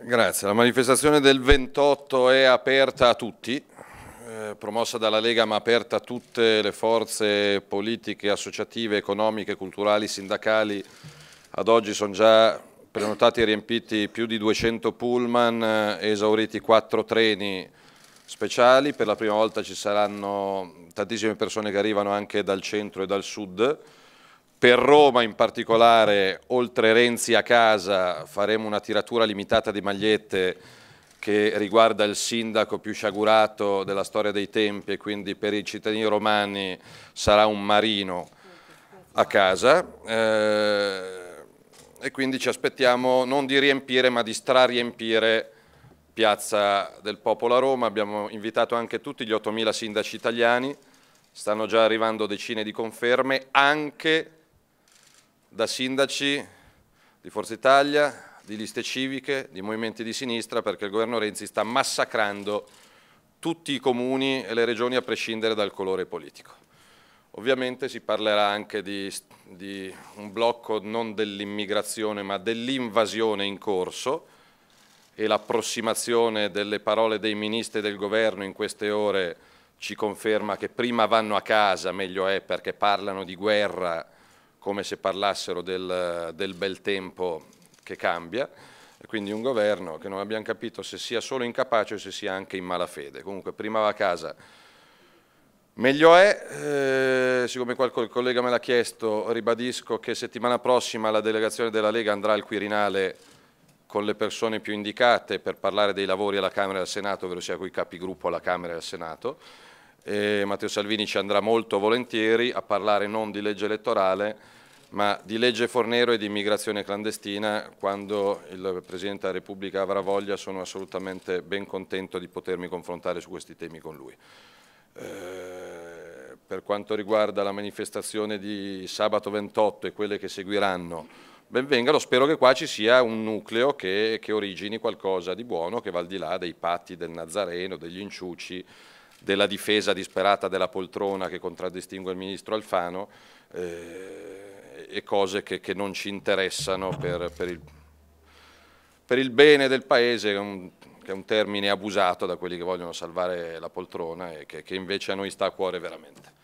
Grazie, la manifestazione del 28 è aperta a tutti, eh, promossa dalla Lega ma aperta a tutte le forze politiche, associative, economiche, culturali, sindacali. Ad oggi sono già prenotati e riempiti più di 200 pullman e eh, esauriti 4 treni speciali. Per la prima volta ci saranno tantissime persone che arrivano anche dal centro e dal sud per Roma in particolare, oltre Renzi a casa, faremo una tiratura limitata di magliette che riguarda il sindaco più sciagurato della storia dei tempi e quindi per i cittadini romani sarà un marino a casa eh, e quindi ci aspettiamo non di riempire ma di strariempire Piazza del Popolo a Roma. Abbiamo invitato anche tutti gli 8.000 sindaci italiani, stanno già arrivando decine di conferme, anche da sindaci di Forza Italia, di liste civiche, di movimenti di sinistra, perché il governo Renzi sta massacrando tutti i comuni e le regioni a prescindere dal colore politico. Ovviamente si parlerà anche di, di un blocco non dell'immigrazione ma dell'invasione in corso e l'approssimazione delle parole dei ministri del governo in queste ore ci conferma che prima vanno a casa meglio è perché parlano di guerra come se parlassero del, del bel tempo che cambia, quindi un governo che non abbiamo capito se sia solo incapace o se sia anche in malafede. Comunque prima va a casa. Meglio è, eh, siccome qualche collega me l'ha chiesto, ribadisco che settimana prossima la delegazione della Lega andrà al Quirinale con le persone più indicate per parlare dei lavori alla Camera e al Senato, ovvero sia con i capigruppo alla Camera e al Senato. E Matteo Salvini ci andrà molto volentieri a parlare non di legge elettorale, ma di legge Fornero e di immigrazione clandestina, quando il Presidente della Repubblica avrà voglia, sono assolutamente ben contento di potermi confrontare su questi temi con lui. Eh, per quanto riguarda la manifestazione di sabato 28 e quelle che seguiranno, benvengano, spero che qua ci sia un nucleo che, che origini qualcosa di buono, che va al di là dei patti del Nazareno, degli inciuci, della difesa disperata della poltrona che contraddistingue il Ministro Alfano. Eh, e cose che, che non ci interessano per, per, il, per, il, bene del Paese, un, che è un termine abusato da quelli che vogliono salvare la poltrona e che, che invece a noi sta a cuore veramente.